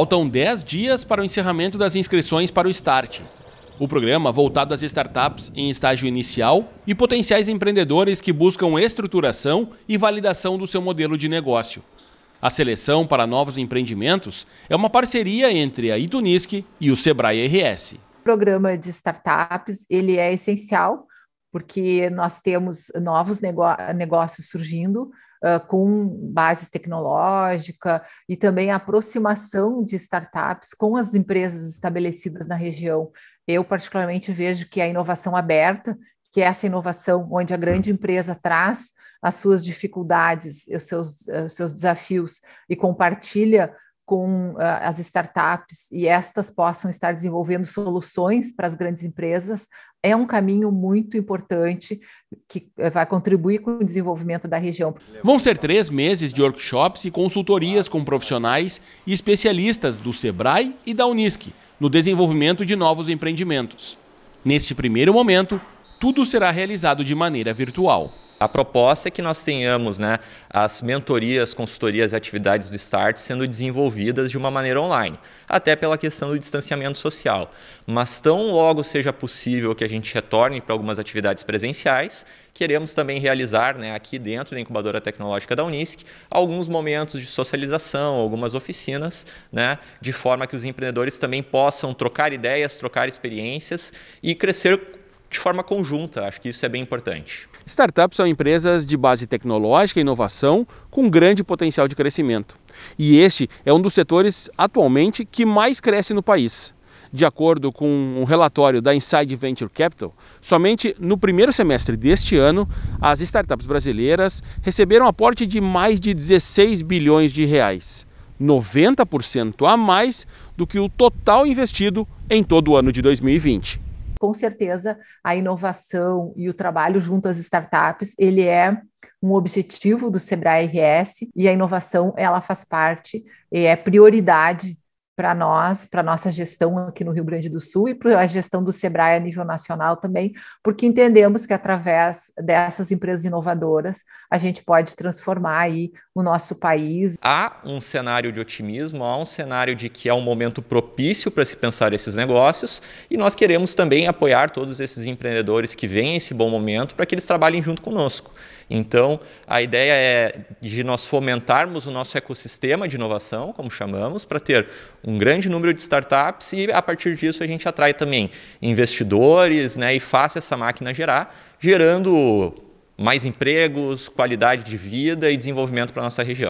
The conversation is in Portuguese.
Faltam 10 dias para o encerramento das inscrições para o Start. O programa voltado às startups em estágio inicial e potenciais empreendedores que buscam estruturação e validação do seu modelo de negócio. A seleção para novos empreendimentos é uma parceria entre a Itunisc e o Sebrae RS. O programa de startups ele é essencial porque nós temos novos negócios surgindo uh, com base tecnológica e também a aproximação de startups com as empresas estabelecidas na região. Eu, particularmente, vejo que a inovação aberta, que é essa inovação onde a grande empresa traz as suas dificuldades, os seus, os seus desafios e compartilha com uh, as startups e estas possam estar desenvolvendo soluções para as grandes empresas é um caminho muito importante que eh, vai contribuir com o desenvolvimento da região. Vão ser três meses de workshops e consultorias com profissionais e especialistas do SEBRAE e da Unisc no desenvolvimento de novos empreendimentos. Neste primeiro momento, tudo será realizado de maneira virtual. A proposta é que nós tenhamos né, as mentorias, consultorias e atividades do START sendo desenvolvidas de uma maneira online, até pela questão do distanciamento social. Mas tão logo seja possível que a gente retorne para algumas atividades presenciais, queremos também realizar né, aqui dentro da Incubadora Tecnológica da Unisc alguns momentos de socialização, algumas oficinas, né, de forma que os empreendedores também possam trocar ideias, trocar experiências e crescer de forma conjunta. Acho que isso é bem importante. Startups são empresas de base tecnológica e inovação com grande potencial de crescimento. E este é um dos setores atualmente que mais cresce no país. De acordo com um relatório da Inside Venture Capital, somente no primeiro semestre deste ano, as startups brasileiras receberam aporte de mais de 16 bilhões de reais, 90% a mais do que o total investido em todo o ano de 2020 com certeza a inovação e o trabalho junto às startups, ele é um objetivo do Sebrae RS e a inovação ela faz parte, e é prioridade para nós, para nossa gestão aqui no Rio Grande do Sul e para a gestão do Sebrae a nível nacional também, porque entendemos que através dessas empresas inovadoras a gente pode transformar aí o nosso país. Há um cenário de otimismo, há um cenário de que é um momento propício para se pensar esses negócios e nós queremos também apoiar todos esses empreendedores que vêm esse bom momento para que eles trabalhem junto conosco. Então, a ideia é de nós fomentarmos o nosso ecossistema de inovação, como chamamos, para ter um grande número de startups e a partir disso a gente atrai também investidores né, e faz essa máquina gerar, gerando mais empregos, qualidade de vida e desenvolvimento para a nossa região.